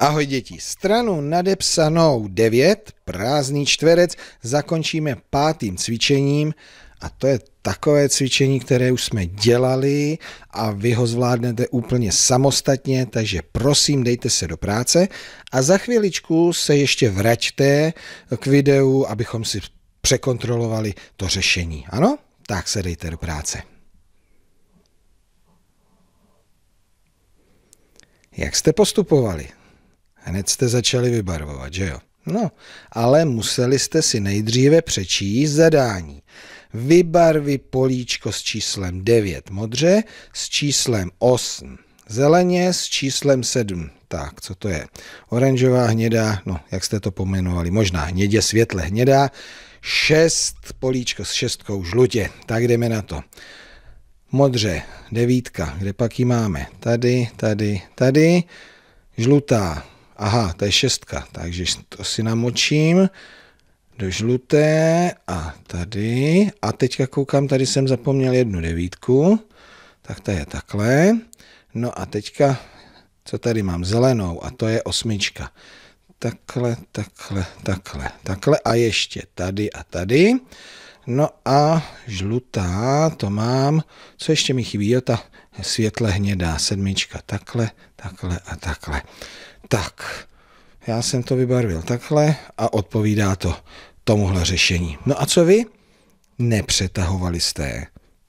Ahoj děti, stranu nadepsanou 9, prázdný čtverec, zakončíme pátým cvičením a to je takové cvičení, které už jsme dělali a vy ho zvládnete úplně samostatně, takže prosím dejte se do práce a za chvíličku se ještě vraťte k videu, abychom si překontrolovali to řešení. Ano? Tak se dejte do práce. Jak jste postupovali? Hned jste začali vybarvovat, že jo? No, ale museli jste si nejdříve přečíst zadání. Vybarvi políčko s číslem 9 modře, s číslem 8 zeleně, s číslem 7. Tak, co to je? Oranžová, hnědá, no, jak jste to pomenovali, možná hnědě, světle, hnědá, 6 políčko s šestkou žlutě. Tak jdeme na to. Modře, devítka, kde pak ji máme? Tady, tady, tady. Žlutá, Aha, to je šestka, takže to si namočím do žluté a tady. A teďka koukám, tady jsem zapomněl jednu devítku, tak to je takhle. No a teďka, co tady mám? Zelenou a to je osmička. Takhle, takhle, takhle, takhle a ještě tady a tady. No a žlutá, to mám. Co ještě mi chybí? Jo, ta světle hnědá sedmička. Takhle, takhle a takhle. Tak, já jsem to vybarvil takhle a odpovídá to tomuhle řešení. No a co vy? Nepřetahovali jste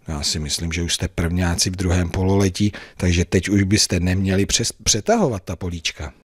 Já si myslím, že už jste prvňáci v druhém pololetí, takže teď už byste neměli přes, přetahovat ta políčka.